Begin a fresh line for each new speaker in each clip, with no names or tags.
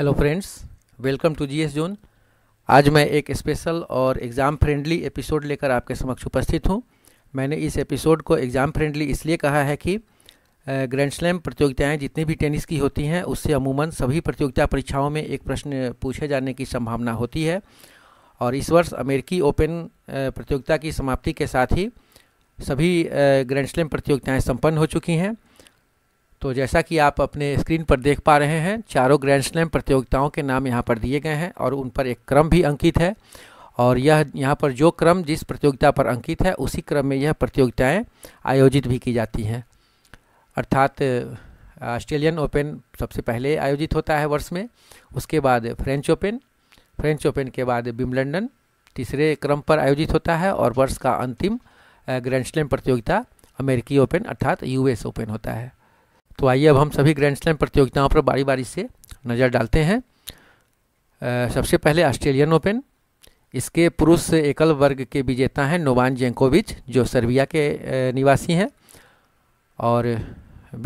hello friends welcome to GS zone आज मैं एक स्पेशल और एग्ज़ाम फ्रेंडली एपिसोड लेकर आपके समक्ष उपस्थित हूँ मैंने इस एपिसोड को एग्ज़ाम फ्रेंडली इसलिए कहा है कि ग्रैंड स्लैम प्रतियोगिताएँ जितनी भी टेनिस की होती हैं उससे अमूमन सभी प्रतियोगिता परीक्षाओं में एक प्रश्न पूछे जाने की संभावना होती है और इस वर्ष अमेरिकी ओपन प्रतियोगिता की समाप्ति के साथ ही सभी ग्रैंड स्लैम प्रतियोगिताएँ सम्पन्न हो चुकी हैं तो जैसा कि आप अपने स्क्रीन पर देख पा रहे हैं चारों ग्रैंड स्लैम प्रतियोगिताओं के नाम यहाँ पर दिए गए हैं और उन पर एक क्रम भी अंकित है और यह यहाँ पर जो क्रम जिस प्रतियोगिता पर अंकित है उसी क्रम में यह प्रतियोगिताएँ आयोजित भी की जाती हैं अर्थात ऑस्ट्रेलियन ओपन सबसे पहले आयोजित होता है वर्ष में उसके बाद फ्रेंच ओपन फ्रेंच ओपन के बाद बिमलंडन तीसरे क्रम पर आयोजित होता है और वर्ष का अंतिम ग्रैंड स्लैम प्रतियोगिता अमेरिकी ओपन अर्थात यूएस ओपन होता है तो आइए अब हम सभी ग्रैंड स्लैम प्रतियोगिताओं पर बारी बारी से नज़र डालते हैं आ, सबसे पहले ऑस्ट्रेलियन ओपन इसके पुरुष एकल वर्ग के विजेता हैं नोवान जेंकोविच जो सर्बिया के निवासी हैं और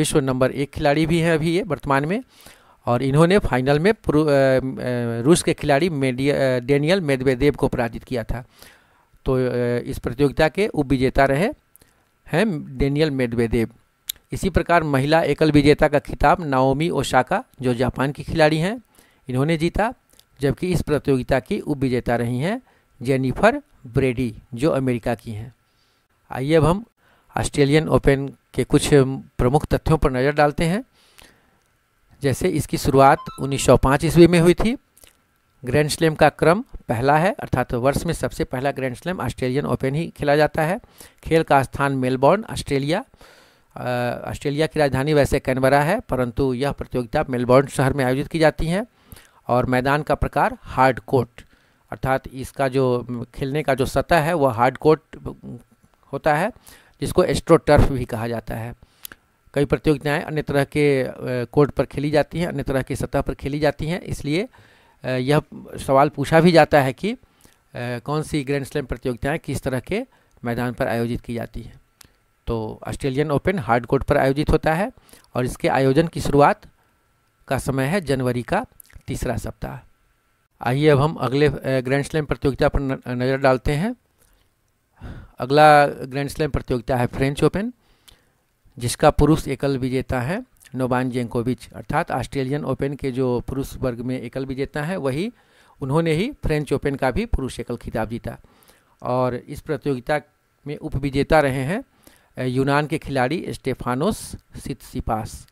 विश्व नंबर एक खिलाड़ी भी हैं अभी ये वर्तमान में और इन्होंने फाइनल में रूस के खिलाड़ी डेनियल मेदवेदेव को पराजित किया था तो इस प्रतियोगिता के उप विजेता रहे हैं डेनियल मेदवेदेव इसी प्रकार महिला एकल विजेता का खिताब नाओमी ओशाका जो जापान की खिलाड़ी हैं इन्होंने जीता जबकि इस प्रतियोगिता की उप विजेता रही हैं जेनिफर ब्रेडी जो अमेरिका की हैं आइए अब हम ऑस्ट्रेलियन ओपन के कुछ प्रमुख तथ्यों पर नज़र डालते हैं जैसे इसकी शुरुआत 1905 ईस्वी में हुई थी ग्रैंड स्लैम का क्रम पहला है अर्थात वर्ष में सबसे पहला ग्रैंड स्लैम ऑस्ट्रेलियन ओपन ही खेला जाता है खेल का स्थान मेलबोर्न ऑस्ट्रेलिया ऑस्ट्रेलिया की राजधानी वैसे कैनबरा है परंतु यह प्रतियोगिता मेलबॉर्न शहर में आयोजित की जाती है और मैदान का प्रकार हार्ड कोर्ट अर्थात इसका जो खेलने का जो सतह है वह हार्ड कोर्ट होता है जिसको एस्ट्रो टर्फ भी कहा जाता है कई प्रतियोगिताएं अन्य तरह के कोर्ट पर खेली जाती हैं अन्य तरह की सतह पर खेली जाती हैं इसलिए यह सवाल पूछा भी जाता है कि कौन सी ग्रैंड स्लैम प्रतियोगिताएं किस तरह के मैदान पर आयोजित की जाती हैं तो ऑस्ट्रेलियन ओपन हार्ड कोर्ट पर आयोजित होता है और इसके आयोजन की शुरुआत का समय है जनवरी का तीसरा सप्ताह आइए अब हम अगले ग्रैंड स्लैम प्रतियोगिता पर नज़र डालते हैं अगला ग्रैंड स्लैम प्रतियोगिता है फ्रेंच ओपन जिसका पुरुष एकल विजेता है नोबान जेंकोविच अर्थात ऑस्ट्रेलियन ओपन के जो पुरुष वर्ग में एकल विजेता है वही उन्होंने ही फ्रेंच ओपन का भी पुरुष एकल खिताब जीता और इस प्रतियोगिता में उप विजेता रहे हैं यूनान के खिलाड़ी स्टेफानोस सितसिपास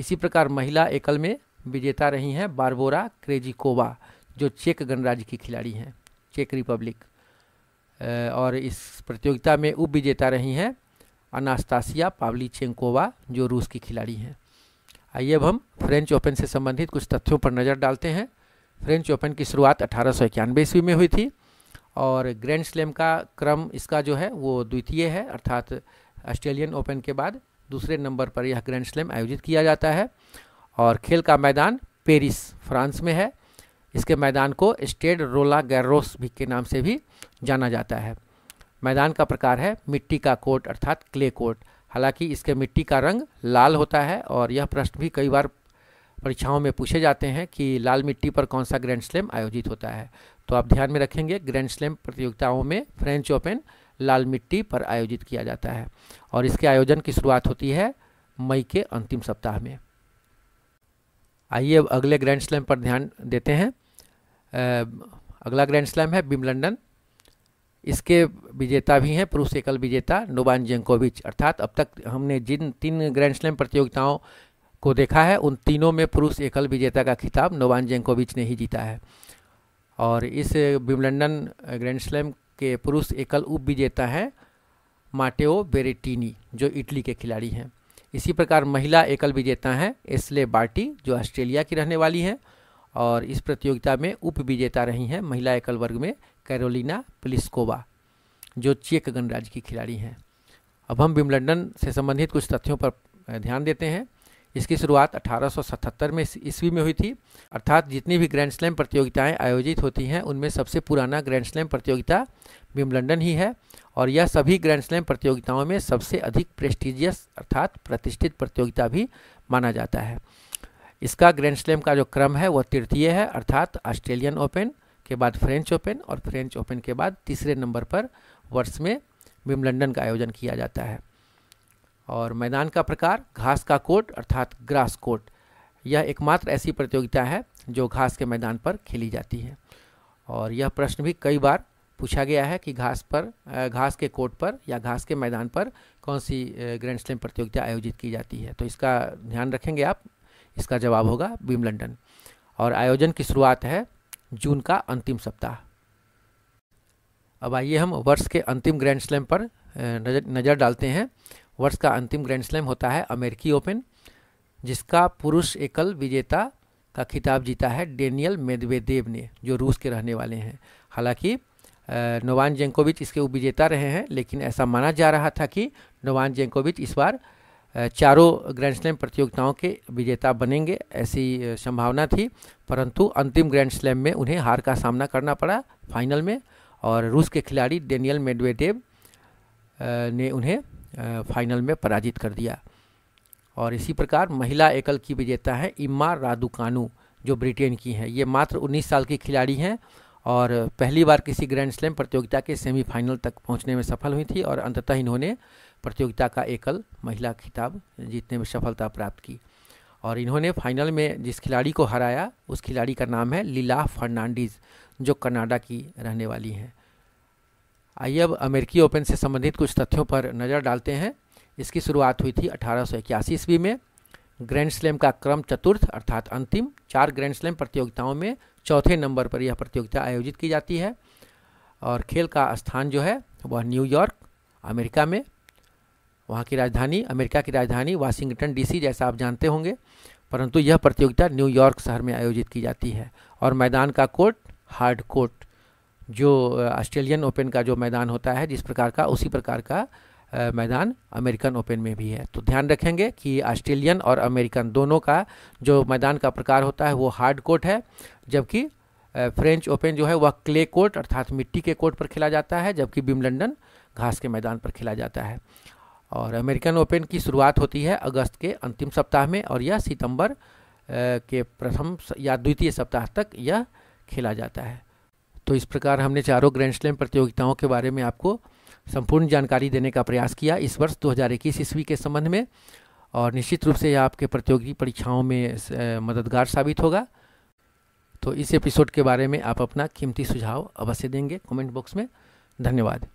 इसी प्रकार महिला एकल में विजेता रही हैं बारबोरा क्रेजिकोवा जो चेक गणराज्य की खिलाड़ी हैं चेक रिपब्लिक और इस प्रतियोगिता में उप विजेता रही हैं अनास्तासिया पावलीचेंकोवा जो रूस की खिलाड़ी हैं आइए अब हम फ्रेंच ओपन से संबंधित कुछ तथ्यों पर नज़र डालते हैं फ्रेंच ओपन की शुरुआत अठारह ईस्वी में हुई थी और ग्रैंड स्लैम का क्रम इसका जो है वो द्वितीय है अर्थात ऑस्ट्रेलियन ओपन के बाद दूसरे नंबर पर यह ग्रैंड स्लैम आयोजित किया जाता है और खेल का मैदान पेरिस फ्रांस में है इसके मैदान को स्टेड रोला गैरोस भी के नाम से भी जाना जाता है मैदान का प्रकार है मिट्टी का कोट अर्थात क्ले कोट हालांकि इसके मिट्टी का रंग लाल होता है और यह प्रश्न भी कई बार परीक्षाओं में पूछे जाते हैं कि लाल मिट्टी पर कौन सा ग्रैंड स्लैम आयोजित होता है तो आप ध्यान में रखेंगे ग्रैंड स्लैम प्रतियोगिताओं में फ्रेंच ओपन लाल मिट्टी पर आयोजित किया जाता है और इसके आयोजन की शुरुआत होती है मई के अंतिम सप्ताह में आइए अब अगले ग्रैंड स्लैम पर ध्यान देते हैं अगला ग्रैंड स्लैम है बिम लंडन इसके विजेता भी हैं पुरुष एकल विजेता नोबान जेंकोविच अर्थात अब तक हमने जिन तीन ग्रैंड स्लैम प्रतियोगिताओं को देखा है उन तीनों में पुरुष एकल विजेता का खिताब नोबान जेंकोविच ने ही जीता है और इस लंडन ग्रैंड स्लैम के पुरुष एकल उप विजेता है माटेओ बेरेटिनी जो इटली के खिलाड़ी हैं इसी प्रकार महिला एकल विजेता हैं एस्ले बार्टी जो ऑस्ट्रेलिया की रहने वाली हैं और इस प्रतियोगिता में उप विजेता रही हैं महिला एकल वर्ग में कैरोलिना प्लिस्कोवा जो चेक गणराज्य की खिलाड़ी हैं अब हम विमलंडन से संबंधित कुछ तथ्यों पर ध्यान देते हैं इसकी शुरुआत 1877 में ईस्वी में हुई थी अर्थात जितनी भी ग्रैंड स्लैम प्रतियोगिताएं आयोजित होती हैं उनमें सबसे पुराना ग्रैंड स्लैम प्रतियोगिता विम्बलडन ही है और यह सभी ग्रैंड स्लैम प्रतियोगिताओं में सबसे अधिक प्रेस्टिजियस अर्थात प्रतिष्ठित प्रतियोगिता भी माना जाता है इसका ग्रैंड स्लैम का जो क्रम है वह तृतीय है अर्थात ऑस्ट्रेलियन ओपन के बाद फ्रेंच ओपन और फ्रेंच ओपन के बाद तीसरे नंबर पर वर्ष में विम्बलडन का आयोजन किया जाता है और मैदान का प्रकार घास का कोट अर्थात ग्रास कोट यह एकमात्र ऐसी प्रतियोगिता है जो घास के मैदान पर खेली जाती है और यह प्रश्न भी कई बार पूछा गया है कि घास पर घास के कोर्ट पर या घास के मैदान पर कौन सी ग्रैंड स्लैम प्रतियोगिता आयोजित की जाती है तो इसका ध्यान रखेंगे आप इसका जवाब होगा बीम लंडन और आयोजन की शुरुआत है जून का अंतिम सप्ताह अब आइए हम वर्ष के अंतिम ग्रैंड स्लैम पर नज़र नज़र डालते हैं वर्ष का अंतिम ग्रैंड स्लैम होता है अमेरिकी ओपन जिसका पुरुष एकल विजेता का खिताब जीता है डेनियल मेदवेदेव ने जो रूस के रहने वाले हैं हालांकि नोवान जेंकोविच इसके उपविजेता रहे हैं लेकिन ऐसा माना जा रहा था कि नोवान जेंकोविच इस बार चारों ग्रैंड स्लैम प्रतियोगिताओं के विजेता बनेंगे ऐसी संभावना थी परंतु अंतिम ग्रैंड स्लैम में उन्हें हार का सामना करना पड़ा फाइनल में और रूस के खिलाड़ी डेनियल मेडवेदेव ने उन्हें फाइनल में पराजित कर दिया और इसी प्रकार महिला एकल की विजेता है इम्मा रादुकानू जो ब्रिटेन की हैं ये मात्र 19 साल की खिलाड़ी हैं और पहली बार किसी ग्रैंड स्लैम प्रतियोगिता के सेमीफाइनल तक पहुंचने में सफल हुई थी और अंततः इन्होंने प्रतियोगिता का एकल महिला खिताब जीतने में सफलता प्राप्त की और इन्होंने फाइनल में जिस खिलाड़ी को हराया उस खिलाड़ी का नाम है लीला फर्नांडीज़ जो कनाडा की रहने वाली हैं आइए अब अमेरिकी ओपन से संबंधित कुछ तथ्यों पर नज़र डालते हैं इसकी शुरुआत हुई थी अठारह ईस्वी में ग्रैंड स्लैम का क्रम चतुर्थ अर्थात अंतिम चार ग्रैंड स्लैम प्रतियोगिताओं में चौथे नंबर पर यह प्रतियोगिता आयोजित की जाती है और खेल का स्थान जो है वह न्यूयॉर्क अमेरिका में वहाँ की राजधानी अमेरिका की राजधानी वाशिंगटन डीसी जैसा आप जानते होंगे परंतु यह प्रतियोगिता न्यूयॉर्क शहर में आयोजित की जाती है और मैदान का कोर्ट हार्ड कोर्ट जो ऑस्ट्रेलियन ओपन का जो मैदान होता है जिस प्रकार का उसी प्रकार का मैदान अमेरिकन ओपन में भी है तो ध्यान रखेंगे कि ऑस्ट्रेलियन और अमेरिकन दोनों का जो मैदान का प्रकार होता है वो हार्ड कोर्ट है जबकि फ्रेंच ओपन जो है वह क्ले कोर्ट अर्थात मिट्टी के कोर्ट पर खेला जाता है जबकि बिमलंडन घास के मैदान पर खेला जाता है और अमेरिकन ओपन की शुरुआत होती है अगस्त के अंतिम सप्ताह में और यह सितंबर के प्रथम या द्वितीय सप्ताह तक यह खेला जाता है तो इस प्रकार हमने चारों ग्रैंड स्लैम प्रतियोगिताओं के बारे में आपको संपूर्ण जानकारी देने का प्रयास किया इस वर्ष 2021 ईस्वी के संबंध में और निश्चित रूप से यह आपके प्रतियोगी परीक्षाओं में मददगार साबित होगा तो इस एपिसोड के बारे में आप अपना कीमती सुझाव अवश्य देंगे कमेंट बॉक्स में धन्यवाद